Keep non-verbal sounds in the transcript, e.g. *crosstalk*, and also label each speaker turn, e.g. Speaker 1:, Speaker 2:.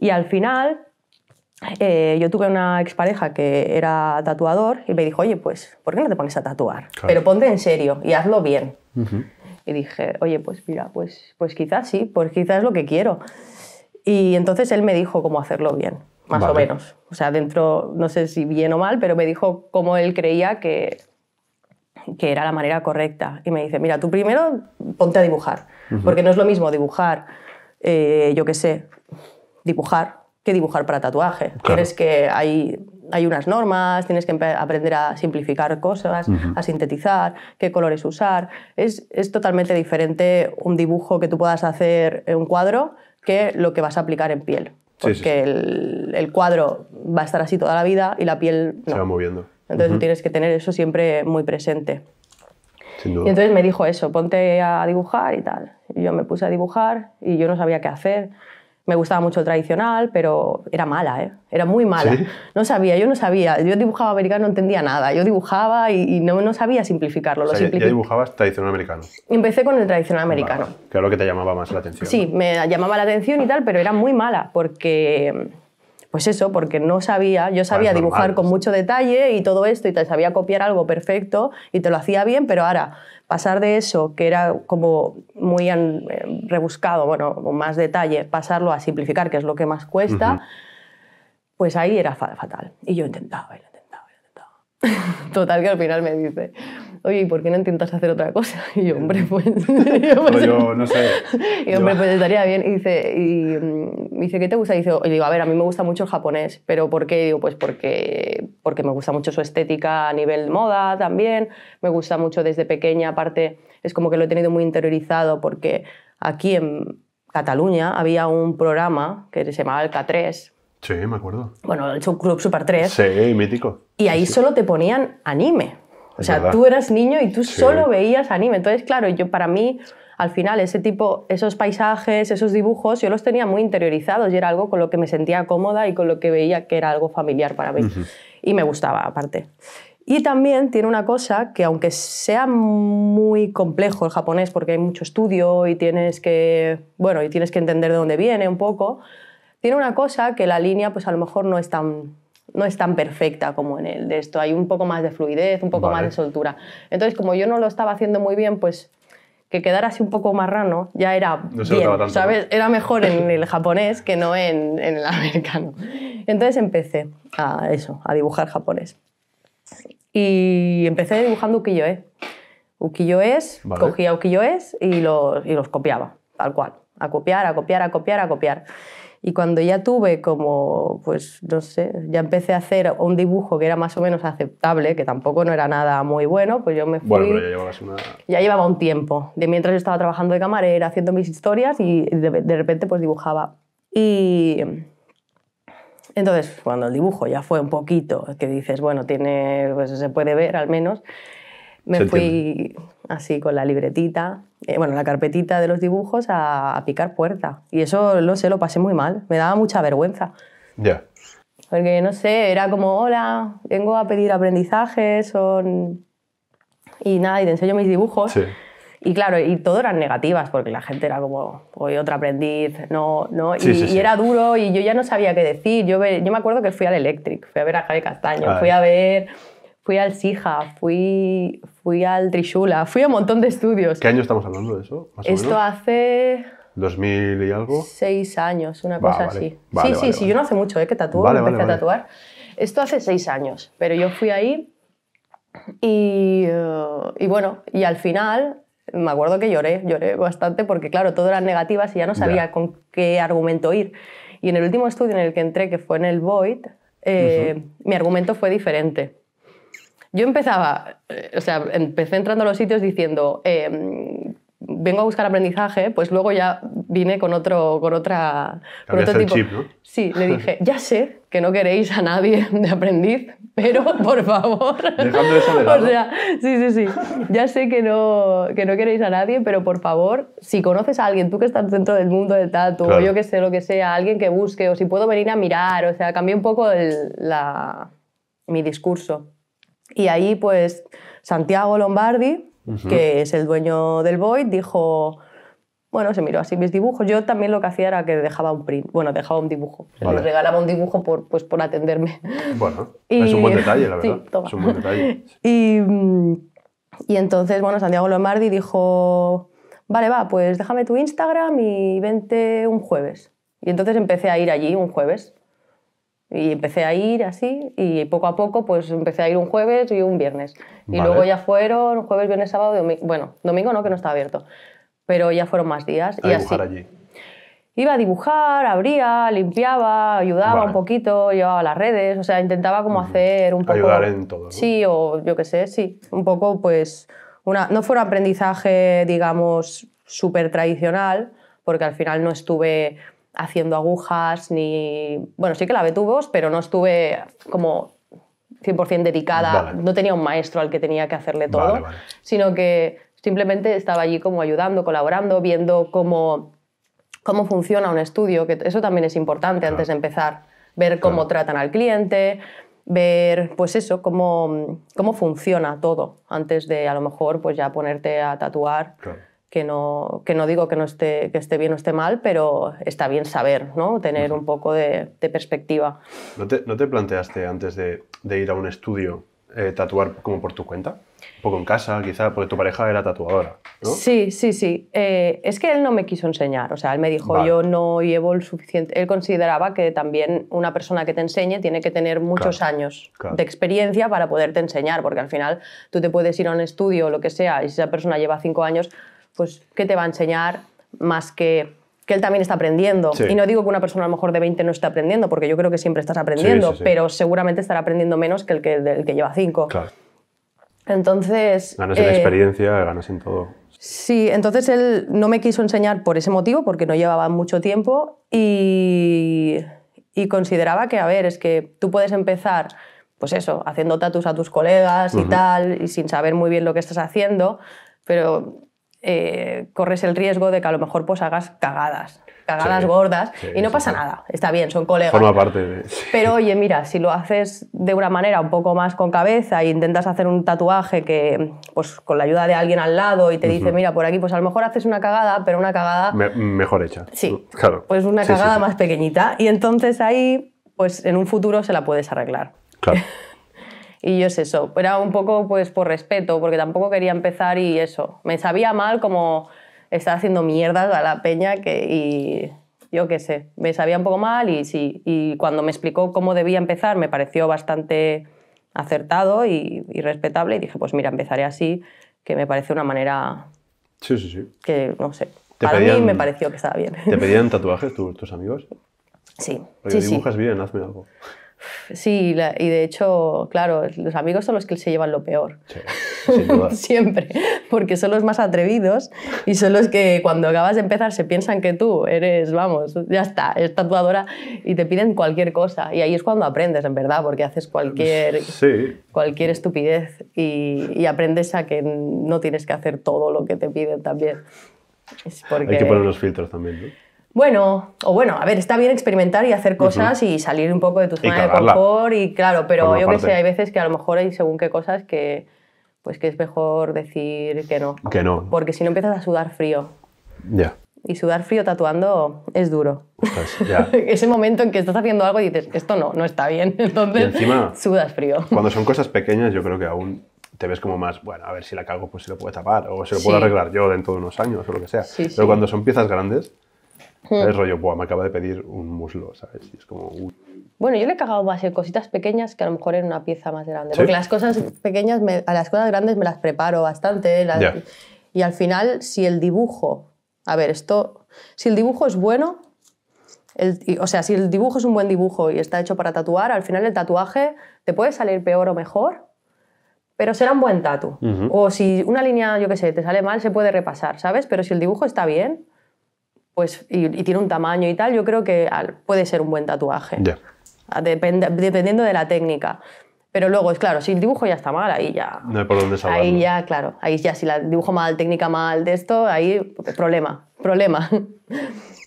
Speaker 1: Y al final, eh, yo tuve una expareja que era tatuador y me dijo, oye, pues, ¿por qué no te pones a tatuar? Pero ponte en serio y hazlo bien. Y dije, oye, pues mira, pues, pues quizás sí, pues quizás es lo que quiero. Y entonces él me dijo cómo hacerlo bien, más o menos. O sea, dentro, no sé si bien o mal, pero me dijo cómo él creía que, que era la manera correcta. Y me dice, mira, tú primero ponte a dibujar, porque no es lo mismo dibujar, eh, yo qué sé, dibujar, que dibujar para tatuaje. que, hay, hay unas normas, tienes que aprender a simplificar cosas, a sintetizar, qué colores usar. Es, totalmente diferente un dibujo que tú puedas hacer en un cuadro que lo que vas a aplicar en piel. Porque El, cuadro va a estar así toda la vida y la piel... No. Se va moviendo. Entonces tú tienes que tener eso siempre muy presente. Y entonces me dijo eso, ponte a dibujar y tal. Y yo me puse a dibujar y yo no sabía qué hacer. Me gustaba mucho el tradicional, pero era mala, ¿eh? era muy mala. No sabía, yo no sabía. Yo dibujaba americano, no entendía nada. Yo dibujaba y, no, no, sabía simplificarlo. O ya, dibujabas tradicional americano? Empecé con el tradicional americano. que era lo que te llamaba más la atención. Sí, me llamaba la atención y tal, pero era muy mala porque pues eso, porque no sabía, yo pues sabía dibujar con mucho detalle y todo esto, y te sabía copiar algo perfecto y te lo hacía bien, pero ahora pasar de eso, que era como muy em, rebuscado, bueno, más detalle, pasarlo a simplificar, que es lo que más cuesta, pues ahí era fatal. Y yo intentaba, y lo intentaba, y lo intentaba. *laughs* Total que al final me dice, oye, ¿y por qué no intentas hacer otra cosa? *laughs* Y yo, hombre, em, pues... *laughs* *laughs* pues yo, no sé. Y yo, hombre, pues estaría bien. Y dice, y, mm, dice ¿qué te gusta? Y, dice, digo, a ver, a mí me gusta mucho el japonés, pero ¿por qué? Y digo, pues porque, porque me gusta mucho su estética a nivel moda también, me gusta mucho desde pequeña, aparte es como que lo he tenido muy interiorizado porque aquí en Cataluña había un programa que se llamaba el K3, Sí, me acuerdo. Bueno, el Club Super 3. Sí, mítico. Y ahí solo te ponían anime. O sea, tú eras niño y tú solo veías anime. Entonces, claro, yo para mí, al final, ese tipo, esos paisajes, esos dibujos, yo los tenía muy interiorizados y era algo con lo que me sentía cómoda y con lo que veía que era algo familiar para mí. Y me gustaba, aparte. Y también tiene una cosa que aunque sea muy complejo el japonés, porque hay mucho estudio y tienes que, bueno, y tienes que entender de dónde viene un poco, tiene una cosa que la línea pues a lo mejor no es tan no es tan perfecta como en el de esto. Hay un poco más de fluidez, un poco más de soltura. Entonces, como yo no lo estaba haciendo muy bien, pues que quedara así un poco más marrano ya era Era mejor en el japonés que no en, el americano. Entonces empecé a eso, a dibujar japonés. Y empecé dibujando ukiyo-e. ukiyo e cogía ukiyo e y y los copiaba, tal cual. A copiar, a copiar, a copiar, a copiar. Y cuando ya tuve como, pues no sé, ya empecé a hacer un dibujo que era más o menos aceptable, que tampoco no era nada muy bueno, pues yo me fui... Bueno, pero ya llevabas una... Ya llevaba un tiempo, de mientras yo estaba trabajando de camarera, haciendo mis historias y de, de repente pues dibujaba. Y... Entonces, cuando el dibujo ya fue un poquito, que dices, bueno, tiene, pues se puede ver al menos,
Speaker 2: me fui
Speaker 1: así con la libretita, eh, bueno, la carpetita de los dibujos a, picar puerta Y eso, no sé, lo pasé muy mal. Me daba mucha vergüenza. Ya. Porque, no sé, era como, hola, vengo a pedir aprendizajes son... y nada, y te enseño mis dibujos. Sí. Y claro, y todo eran negativas, porque la gente era como, hoy otro aprendiz, no, no. y, era duro y yo ya no sabía qué decir. Yo, yo me acuerdo que fui al Electric, fui a ver a Javi Castaño, fui a ver fui al Sija, fui, fui al Trishula, fui a un montón de estudios. ¿Qué año estamos hablando de eso? Esto hace... ¿2000 y algo? Seis años, una cosa así. sí, sí, sí, yo no hace mucho, ¿eh? Que tatúo, empecé a tatuar. Esto hace seis años, pero yo fui ahí eh, y, bueno, y al final me acuerdo que lloré, lloré bastante porque claro, todo eran negativas y ya no sabía con qué argumento ir. Y en el último estudio en el que entré, que fue en el Void, eh, mi argumento fue diferente. Yo empezaba, eh, o sea, empecé entrando a los sitios diciendo, em, vengo a buscar aprendizaje, pues luego ya vine con otro, con otra, con Chip, ¿no? Sí, le dije, *laughs* ya sé que no queréis a nadie de aprendiz, pero *laughs* por favor.
Speaker 2: eso de *laughs* lado. O sea,
Speaker 1: sí, sí, sí. Ya sé que no, no queréis a nadie, pero por favor, si conoces a alguien, tú que estás dentro del mundo del tatu, o yo que sé, lo que sea, alguien que busque, o si puedo venir a mirar, o sea, cambié un poco mi discurso. Y ahí, pues, Santiago Lombardi, que es el dueño del Void, dijo, bueno, se miró así mis dibujos. Yo también lo que hacía era que dejaba un print, bueno, dejaba un dibujo. regalaba un dibujo por, pues, por atenderme. Bueno, *laughs* es un buen detalle, la verdad. Es un buen detalle. *laughs* Y, mm, y entonces, bueno, Santiago Lombardi dijo, vale, va, pues déjame tu Instagram y vente un jueves. Y entonces empecé a ir allí un jueves y empecé a ir así y poco a poco pues empecé a ir un jueves y un viernes. Y luego ya fueron jueves, viernes, sábado, domingo. Bueno, domingo no, que no estaba abierto. Pero ya fueron más días. A y allí. Iba a dibujar, abría, limpiaba, ayudaba un poquito, llevaba las redes, o sea, intentaba como hacer un poco... Ayudar en todo. Sí, o yo qué sé, sí. Un poco pues... Una, no fue un aprendizaje, digamos, súper tradicional, porque al final no estuve haciendo agujas, ni... Bueno, sí que la tubos, pero no estuve como 100% dedicada, no tenía un maestro al que tenía que hacerle todo, sino que simplemente estaba allí como ayudando, colaborando, viendo cómo, cómo funciona un estudio, que eso también es importante antes de empezar, ver cómo tratan al cliente, ver pues eso, cómo, cómo funciona todo, antes de a lo mejor pues ya ponerte a tatuar que no, que no digo que no esté, que esté bien o esté mal, pero está bien saber, ¿no? Tener un poco de, perspectiva. ¿No te, planteaste antes de, ir a un estudio eh, tatuar como por tu cuenta? Un poco en casa, quizá, porque tu pareja era tatuadora, Sí, sí, sí. Eh, es que él no me quiso enseñar, o sea, él me dijo, yo no llevo el suficiente... Él consideraba que también una persona que te enseñe tiene que tener muchos años de experiencia para poderte enseñar, porque al final tú te puedes ir a un estudio o lo que sea, y esa persona lleva cinco años, pues, ¿qué te va a enseñar más que que él también está aprendiendo. Y no digo que una persona a lo mejor de 20 no esté aprendiendo, porque yo creo que siempre estás aprendiendo, pero seguramente estará aprendiendo menos que el que, que lleva 5. Claro. Entonces... Ganas en eh, experiencia, ganas en todo. Sí, entonces él no me quiso enseñar por ese motivo, porque no llevaba mucho tiempo y, consideraba que, a ver, es que tú puedes empezar, pues eso, haciendo tatus a tus colegas y tal, y sin saber muy bien lo que estás haciendo, pero eh, corres el riesgo de que a lo mejor pues hagas cagadas, cagadas gordas y no pasa nada, está bien, son colegas. Forma parte de... Pero oye, mira, si lo haces de una manera un poco más con cabeza e intentas hacer un tatuaje que pues con la ayuda de alguien al lado y te dice, mira, por aquí pues a lo mejor haces una cagada, pero una cagada... mejor hecha. Sí, claro. Pues una cagada más pequeñita y entonces ahí pues en un futuro se la puedes arreglar. Claro. *laughs* Y yo es eso, era un poco pues por respeto, porque tampoco quería empezar y eso. Me sabía mal como estaba haciendo mierdas a la peña que, y yo qué sé, me sabía un poco mal y sí. Y cuando me explicó cómo debía empezar me pareció bastante acertado y, respetable y dije, pues mira, empezaré así, que me parece una manera... Sí, sí, sí. Que no sé. Para mí me pareció que estaba bien. ¿Te pedían tatuajes tus amigos? Sí. si dibujas bien, hazme algo. Sí, y de hecho, claro, los amigos son los que se llevan lo peor. *laughs* Siempre, porque son los más atrevidos y son los que cuando acabas de empezar se piensan que tú eres, vamos, ya está, estatuadora, tatuadora y te piden cualquier cosa. Y ahí es cuando aprendes, en verdad, porque haces cualquier, *laughs* cualquier estupidez y, aprendes a que no tienes que hacer todo lo que te piden también. Hay que poner los filtros también, ¿no? Bueno, o bueno, a ver, está bien experimentar y hacer cosas y salir un poco de tu zona de confort y claro, pero yo que sé, hay veces que a lo mejor hay según qué cosas que pues que es mejor decir que no. Que no. Porque si no empiezas a sudar frío. Ya. Y sudar frío tatuando es duro.
Speaker 2: Ese
Speaker 1: pues, *laughs* momento en que estás haciendo algo y dices, esto no, no está bien. *laughs* Entonces, sudas frío. Cuando son cosas *laughs* pequeñas, yo creo que aún te ves como más, bueno, a ver si la cago, pues se lo puedo tapar o se lo puedo arreglar yo dentro de unos años o lo que sea. Pero cuando son piezas grandes, Hmm. Es rollo, me acaba de pedir un muslo, ¿sabes? Y es como, Bueno, yo le he cagado más en cositas pequeñas que a lo mejor en una pieza más grande. Porque las cosas pequeñas, a las cosas grandes me las preparo bastante. Eh, y al final, si el dibujo. A ver, esto. Si el dibujo es bueno. o sea, si el dibujo es un buen dibujo y está hecho para tatuar, al final el tatuaje te puede salir peor o mejor, pero será un buen tatu. O si una línea, yo qué sé, te sale mal, se puede repasar, ¿sabes? Pero si el dibujo está bien, pues, y, tiene un tamaño y tal, yo creo que puede ser un buen tatuaje. Ah, dependiendo de la técnica. Pero luego, es claro, si el dibujo ya está mal, ahí ya. No hay por dónde saberlo. Ahí ya, claro. Ahí ya, si la dibujo mal, técnica mal de esto, ahí problema. Problema. *laughs*